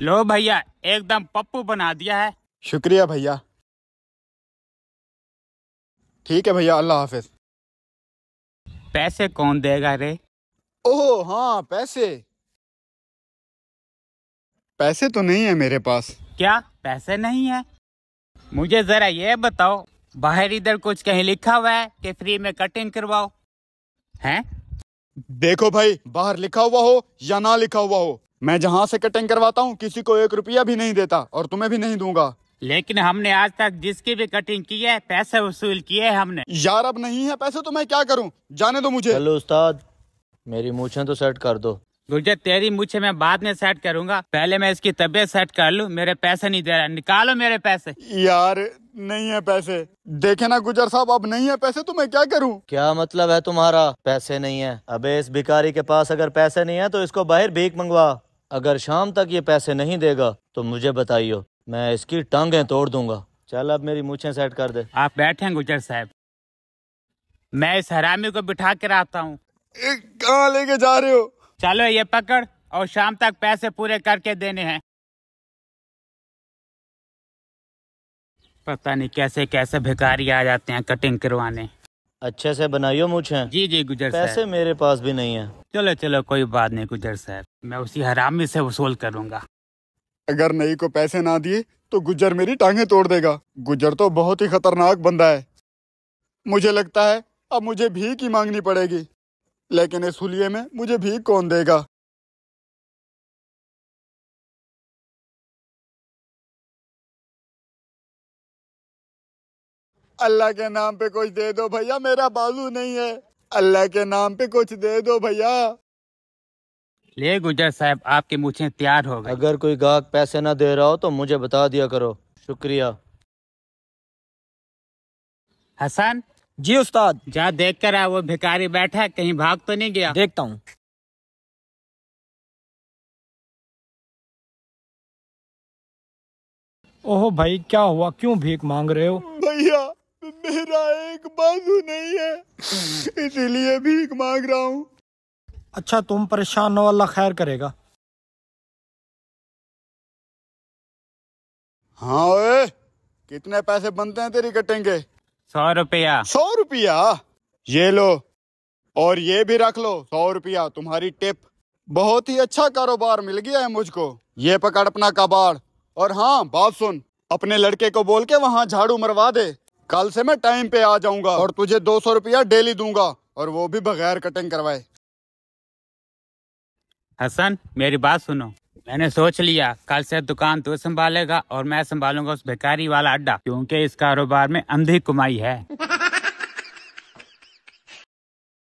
लो भैया एकदम पप्पू बना दिया है शुक्रिया भैया ठीक है भैया अल्लाह हाफिज पैसे कौन देगा रे ओह हाँ पैसे पैसे तो नहीं है मेरे पास क्या पैसे नहीं है मुझे जरा ये बताओ बाहर इधर कुछ कहीं लिखा हुआ है कि फ्री में कटिंग करवाओ हैं देखो भाई बाहर लिखा हुआ हो या ना लिखा हुआ हो मैं जहाँ से कटिंग करवाता हूँ किसी को एक रुपया भी नहीं देता और तुम्हें भी नहीं दूंगा लेकिन हमने आज तक जिसकी भी कटिंग की है पैसे वसूल किए हमने यार अब नहीं है पैसे तो मैं क्या करूँ जाने दो मुझे हेलो उस्ताद मेरी मुछे तो सेट कर दो गुर्जर तेरी मुछे मैं बाद में सेट करूंगा पहले मैं इसकी तबीयत सेट कर लूँ मेरे पैसे नहीं दे रहा निकालो मेरे पैसे यार नहीं है पैसे देखे ना गुजर साहब अब नहीं है पैसे तो मैं क्या करूं क्या मतलब है तुम्हारा पैसे नहीं है अबे इस भिकारी के पास अगर पैसे नहीं है तो इसको बाहर भीख मंगवा अगर शाम तक ये पैसे नहीं देगा तो मुझे बताइयो मैं इसकी टांगे तोड़ दूंगा चल अब मेरी मुछे सेट कर दे आप बैठे गुजर साहब मैं इस हरामी को बिठा कर आता हूँ कहाँ लेके जा रहे हो चलो ये पकड़ और शाम तक पैसे पूरे करके देने हैं पता नहीं कैसे कैसे भिखारी आ जाते हैं कटिंग करवाने अच्छे से बनाइयो मुझे जी जी गुजर पैसे मेरे पास भी नहीं है चलो चलो कोई बात नहीं गुजर साहब मैं उसी हरामी से वसूल करूंगा अगर नई को पैसे ना दिए तो गुजर मेरी टांगे तोड़ देगा गुजर तो बहुत ही खतरनाक बंदा है मुझे लगता है अब मुझे भीख ही मांगनी पड़ेगी लेकिन इस हुलिये में मुझे भीख कौन देगा अल्लाह के नाम पे कुछ दे दो भैया मेरा बाजू नहीं है अल्लाह के नाम पे कुछ दे दो भैया ले गुजर साहब आपके मुझे तैयार हो गए अगर कोई गाहक पैसे ना दे रहा हो तो मुझे बता दिया करो शुक्रिया हसन जी उस्ताद जा देख कर आ वो भिकारी बैठा है कहीं भाग तो नहीं गया देखता हूँ ओहो भाई क्या हुआ क्यों भीख मांग रहे हो भैया मेरा एक बाजू नहीं है इसीलिए भीख मांग रहा हूँ अच्छा तुम परेशान हो अल्लाह खैर करेगा हाँ ओए कितने पैसे बनते हैं तेरी कटिंग के सौ रुपया सौ रुपया ये लो और ये भी रख लो सौ रुपया तुम्हारी टिप बहुत ही अच्छा कारोबार मिल गया है मुझको ये पकड़ अपना कबाड़ और हाँ बात सुन अपने लड़के को बोल के वहाँ झाड़ू मरवा दे कल से मैं टाइम पे आ जाऊंगा और तुझे दो सौ रुपया डेली दूंगा और वो भी बगैर कटिंग करवाए हसन मेरी बात सुनो मैंने सोच लिया कल से दुकान तू संभालेगा और मैं संभालूंगा उस बेकारी वाला अड्डा क्योंकि इस कारोबार में अंधी कमाई है